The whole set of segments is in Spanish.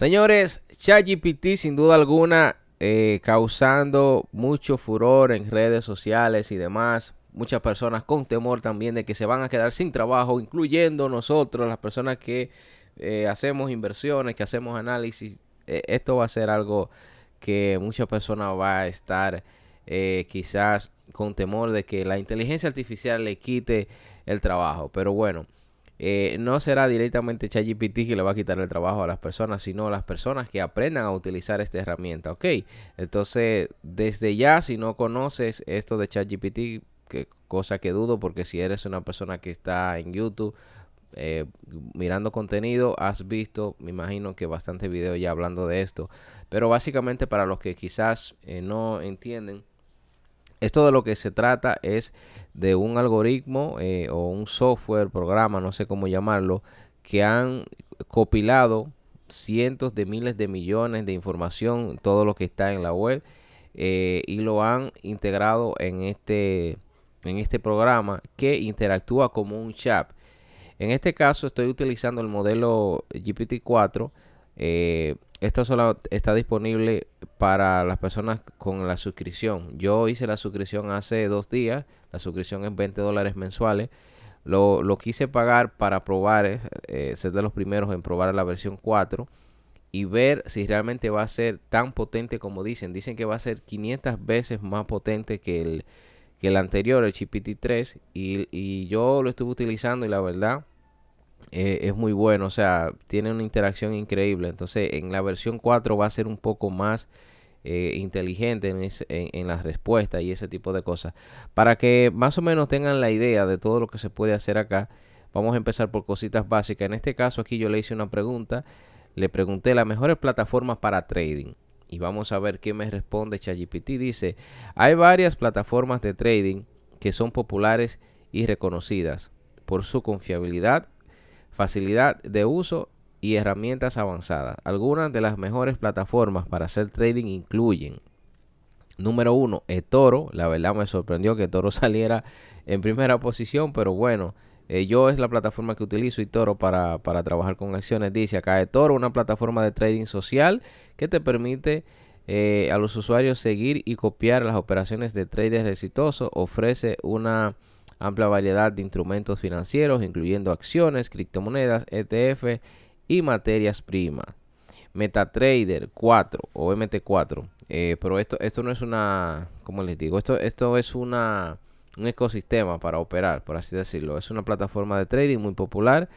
Señores, ChatGPT sin duda alguna eh, causando mucho furor en redes sociales y demás. Muchas personas con temor también de que se van a quedar sin trabajo, incluyendo nosotros, las personas que eh, hacemos inversiones, que hacemos análisis. Eh, esto va a ser algo que muchas personas va a estar quizás con temor de que la inteligencia artificial le quite el trabajo. Pero bueno. Eh, no será directamente ChatGPT que le va a quitar el trabajo a las personas, sino las personas que aprendan a utilizar esta herramienta, ¿ok? Entonces, desde ya, si no conoces esto de ChatGPT, que, cosa que dudo, porque si eres una persona que está en YouTube, eh, mirando contenido, has visto, me imagino que bastante video ya hablando de esto. Pero básicamente para los que quizás eh, no entienden, esto de lo que se trata es de un algoritmo eh, o un software, programa, no sé cómo llamarlo, que han copilado cientos de miles de millones de información, todo lo que está en la web, eh, y lo han integrado en este, en este programa que interactúa como un chat. En este caso estoy utilizando el modelo GPT-4. Esto solo está disponible para las personas con la suscripción. Yo hice la suscripción hace dos días. La suscripción es 20 dólares mensuales. Lo, quise pagar para probar, eh, eh, ser de los primeros en probar la versión 4 y ver si realmente va a ser tan potente como dicen. Dicen que va a ser 500 veces más potente que el, que el anterior, el GPT-3. y, yo lo estuve utilizando y la verdad eh, es muy bueno, o sea, tiene una interacción increíble. Entonces, en la versión 4 va a ser un poco más eh, inteligente en, las respuestas y ese tipo de cosas. Para que más o menos tengan la idea de todo lo que se puede hacer acá, vamos a empezar por cositas básicas. En este caso, aquí yo le hice una pregunta, le pregunté las mejores plataformas para trading. Y vamos a ver qué me responde ChatGPT. Dice, hay varias plataformas de trading que son populares y reconocidas por su confiabilidad facilidad de uso y herramientas avanzadas. Algunas de las mejores plataformas para hacer trading incluyen Número uno, Toro. La verdad me sorprendió que Toro saliera en primera posición, pero bueno, eh, yo es la plataforma que utilizo y Toro para, trabajar con acciones. Dice acá Toro, una plataforma de trading social que te permite eh, a los usuarios seguir y copiar las operaciones de traders exitosos. Ofrece una amplia variedad de instrumentos financieros, incluyendo acciones, criptomonedas, ETF y materias primas. MetaTrader 4 o MT4. Eh, pero esto, esto no es una, como les digo, esto, esto es una, un ecosistema para operar, por así decirlo. Es una plataforma de trading muy popular,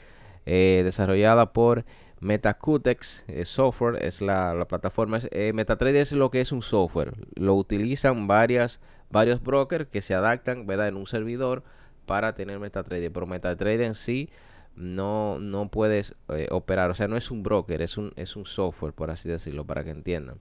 eh, desarrollada por MetaCutex eh, Software, es la, la plataforma. MetaTrader es lo que es un software. Lo utilizan varias varios brokers que se adaptan, ¿verdad? En un servidor para tener MetaTrader, pero MetaTrader en sí no, no puedes eh, operar, o sea, no es un broker, es un, es un software, por así decirlo, para que entiendan.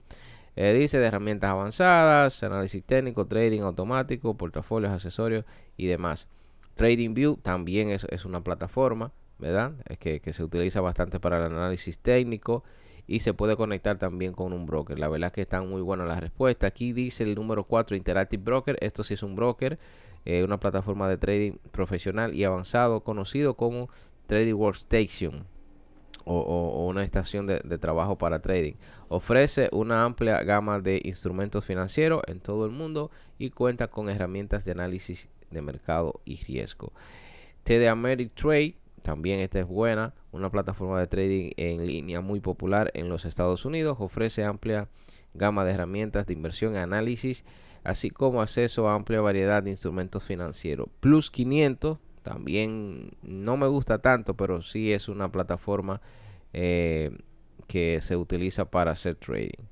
Eh, dice de herramientas avanzadas, análisis técnico, trading automático, portafolios, accesorios y demás. TradingView también es, es una plataforma, ¿verdad? Es que, que se utiliza bastante para el análisis técnico y se puede conectar también con un broker. La verdad es que están muy buenas las respuestas. Aquí dice el número 4, Interactive Broker. Esto sí es un broker, eh, una plataforma de trading profesional y avanzado conocido como Trading Workstation. O, una estación de, de, trabajo para trading. Ofrece una amplia gama de instrumentos financieros en todo el mundo y cuenta con herramientas de análisis de mercado y riesgo. TD Ameritrade, también esta es buena, una plataforma de trading en línea muy popular en los Estados Unidos. Ofrece amplia gama de herramientas de inversión y análisis, así como acceso a amplia variedad de instrumentos financieros. Plus 500 también no me gusta tanto, pero sí es una plataforma eh, que se utiliza para hacer trading.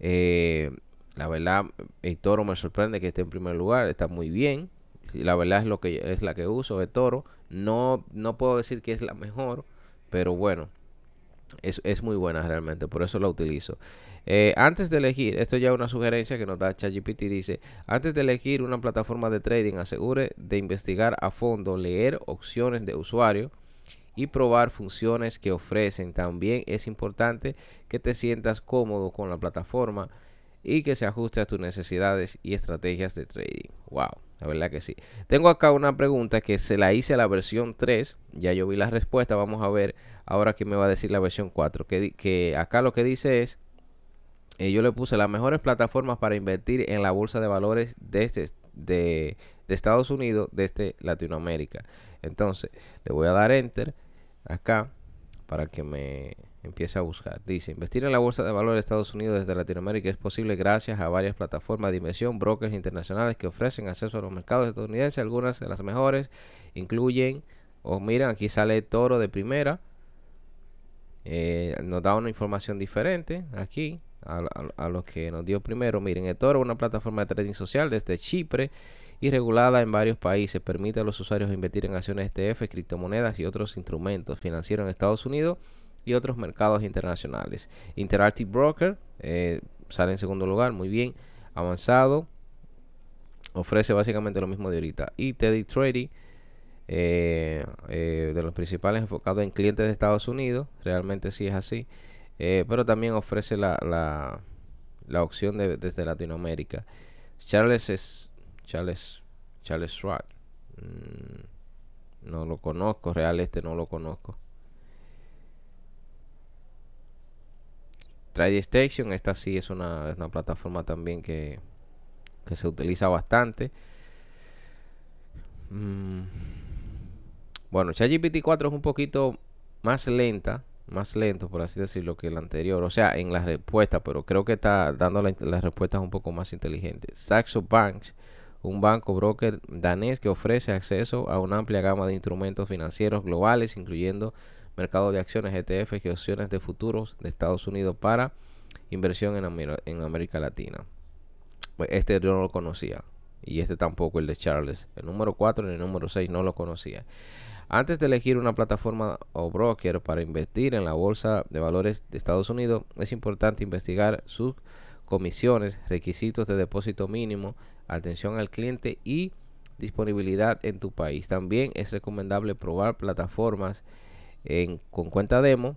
Eh, la verdad, el toro me sorprende que esté en primer lugar, está muy bien. La verdad es lo que es la que uso de toro. No, no puedo decir que es la mejor, pero bueno, es, muy buena realmente, por eso la utilizo. Eh, antes de elegir, esto ya es una sugerencia que nos da ChatGPT, dice, antes de elegir una plataforma de trading, asegure de investigar a fondo, leer opciones de usuario y probar funciones que ofrecen. También es importante que te sientas cómodo con la plataforma y que se ajuste a tus necesidades y estrategias de trading. Wow. La verdad que sí. Tengo acá una pregunta que se la hice a la versión 3. Ya yo vi la respuesta. Vamos a ver ahora qué me va a decir la versión 4. Que, que acá lo que dice es, eh, yo le puse las mejores plataformas para invertir en la bolsa de valores de, este, de, de Estados Unidos, desde este Latinoamérica. Entonces, le voy a dar enter acá para que me Empieza a buscar. Dice, investir en la Bolsa de Valores de Estados Unidos desde Latinoamérica es posible gracias a varias plataformas de inversión, brokers internacionales que ofrecen acceso a los mercados estadounidenses. Algunas de las mejores incluyen, o miren, aquí sale Toro de primera. Eh, nos da una información diferente aquí a, lo que nos dio primero. Miren, Toro una plataforma de trading social desde Chipre y regulada en varios países. Permite a los usuarios invertir en acciones ETF, criptomonedas y otros instrumentos financieros en Estados Unidos y otros mercados internacionales. Interactive Broker eh, sale en segundo lugar, muy bien, avanzado, ofrece básicamente lo mismo de ahorita. Y Teddy Trading, eh, eh, de los principales Enfocado en clientes de Estados Unidos, realmente sí es así, pero también ofrece la, la, la opción desde Latinoamérica. Charles es Charles Charles Schwab. Mm, no lo conozco, real este no lo conozco. Trade Station, esta sí es una, plataforma también que, se utiliza bastante. Mm. Bueno, ChatGPT 4 es un poquito más lenta, más lento por así decirlo que el anterior, o sea, en la respuesta, pero creo que está dando las respuestas un poco más inteligentes. Saxo Banks, un banco broker danés que ofrece acceso a una amplia gama de instrumentos financieros globales, incluyendo mercado de acciones, ETF y opciones de futuros de Estados Unidos para inversión en, en América Latina. Pues este yo no lo conocía. Y este tampoco, el de Charles. El número 4 y el número 6 no lo conocía. Antes de elegir una plataforma o broker para invertir en la bolsa de valores de Estados Unidos, es importante investigar sus comisiones, requisitos de depósito mínimo, atención al cliente y disponibilidad en tu país. También es recomendable probar plataformas con cuenta demo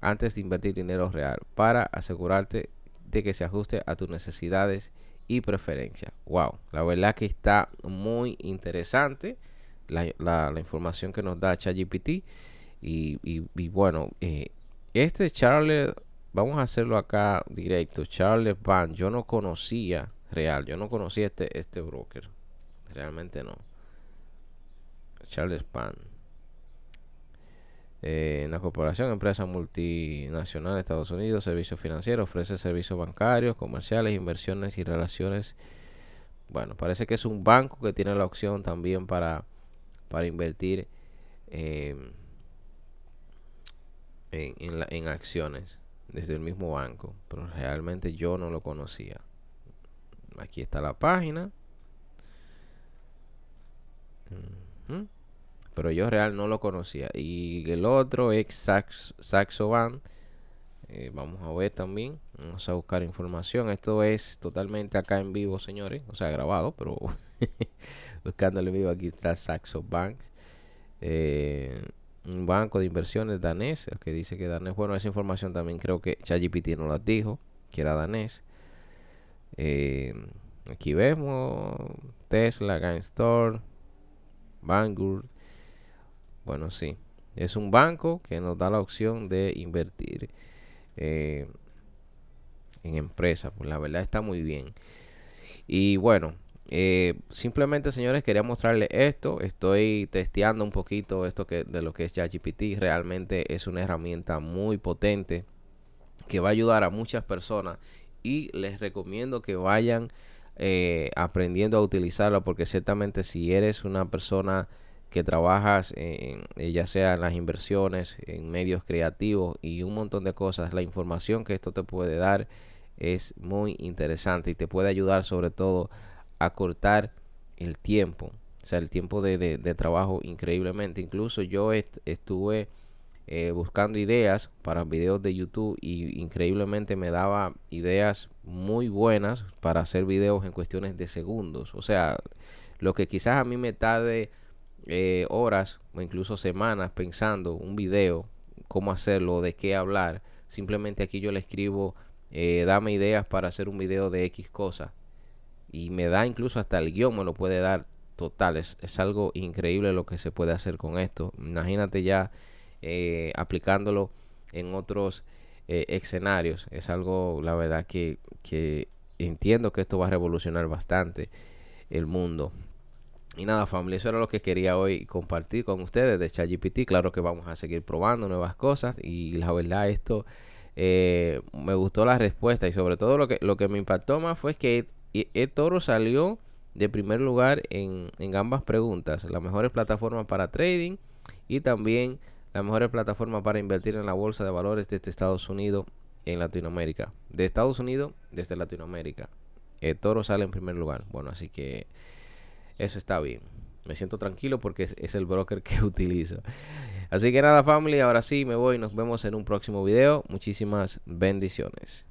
antes de invertir dinero real para asegurarte de que se ajuste a tus necesidades y preferencias. Wow, la verdad que está muy interesante la, información que nos da ChatGPT. Y, y, bueno, eh, este Charles, vamos a hacerlo acá directo. Charles Van, yo no conocía real, yo no conocía este, este broker, realmente no. Charles pan en eh, la corporación, empresa multinacional de Estados Unidos, servicios financieros, ofrece servicios bancarios, comerciales, inversiones y relaciones. Bueno, parece que es un banco que tiene la opción también para, para invertir eh, en, acciones desde el mismo banco, pero realmente yo no lo conocía. Aquí está la página. Mm pero yo real no lo conocía. Y el otro es Saxo Bank eh, vamos a ver también. Vamos a buscar información. Esto es totalmente acá en vivo, señores. O sea, grabado, pero Buscándole en vivo. Aquí está Saxo Bank eh, un banco de inversiones danés. El que dice que danés. Bueno, esa información también creo que ChatGPT no la dijo. Que era danés. Eh, aquí vemos Tesla, Game Store, Vanguard bueno, sí. Es un banco que nos da la opción de invertir eh, en empresas. Pues la verdad está muy bien. Y bueno, eh, simplemente señores quería mostrarles esto. Estoy testeando un poquito esto que, de lo que es ChatGPT. Realmente es una herramienta muy potente que va a ayudar a muchas personas y les recomiendo que vayan eh, aprendiendo a utilizarla porque ciertamente si eres una persona que trabajas en, eh, ya sea en las inversiones, en medios creativos y un montón de cosas, la información que esto te puede dar es muy interesante y te puede ayudar sobre todo a cortar el tiempo, o sea, el tiempo de, trabajo increíblemente. Incluso yo estuve eh, buscando ideas para videos de YouTube y increíblemente me daba ideas muy buenas para hacer videos en cuestiones de segundos. O sea, lo que quizás a mí me tarde eh, horas o incluso semanas pensando un video, cómo hacerlo, de qué hablar. Simplemente aquí yo le escribo, eh, dame ideas para hacer un video de X cosa. Y me da incluso hasta el guión, me lo puede dar total. Es, algo increíble lo que se puede hacer con esto. Imagínate ya eh, aplicándolo en otros escenarios. Es algo, la verdad, que, que entiendo que esto va a revolucionar bastante el mundo. Y nada, familia, eso era lo que quería hoy compartir con ustedes de ChatGPT. Claro que vamos a seguir probando nuevas cosas y la verdad esto eh, me gustó la respuesta y sobre todo lo que, lo que me impactó más fue que eToro e, Toro salió de primer lugar en, en ambas preguntas. Las mejores plataformas para trading y también las mejores plataformas para invertir en la bolsa de valores desde Estados Unidos en Latinoamérica. De Estados Unidos desde Latinoamérica. eToro eh, sale en primer lugar. Bueno, así que... Eso está bien. Me siento tranquilo porque es, el broker que utilizo. Así que nada, family, ahora sí me voy. Nos vemos en un próximo video. Muchísimas bendiciones.